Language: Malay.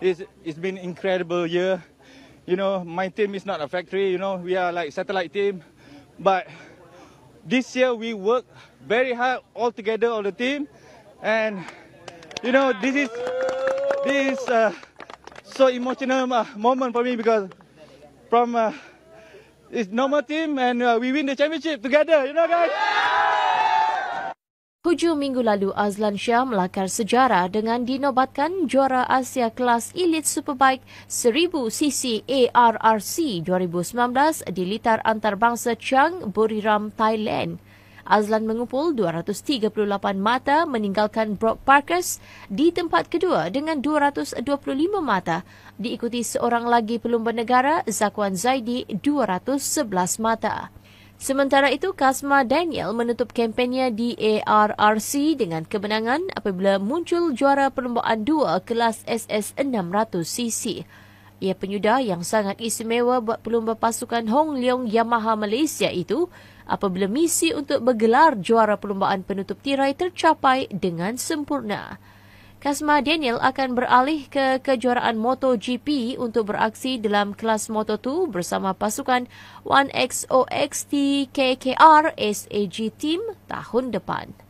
It's, it's been incredible year. You know, my team is not a factory, you know, we are like satellite team. But this year we work very hard all together on the team. And, you know, this is, this is uh, so emotional uh, moment for me because from uh, it's normal team and uh, we win the championship together, you know guys? 7 minggu lalu Azlan Shah melakar sejarah dengan dinobatkan juara Asia kelas Elite Superbike 1000cc ARRC 2019 di Litar Antarabangsa Chang Buriram, Thailand. Azlan mengumpul 238 mata meninggalkan Brock Parkers di tempat kedua dengan 225 mata diikuti seorang lagi pelumba negara Zakwan Zaidi 211 mata. Sementara itu, Kasma Daniel menutup kempennya di ARRC dengan kemenangan apabila muncul juara perlombaan dua kelas SS600cc. Ia penyuda yang sangat istimewa buat perlumba pasukan Hong Leong Yamaha Malaysia itu apabila misi untuk bergelar juara perlombaan penutup tirai tercapai dengan sempurna. Kasma Daniel akan beralih ke kejuaraan MotoGP untuk beraksi dalam kelas Moto2 bersama pasukan 1XOXTKKR SAG Team tahun depan.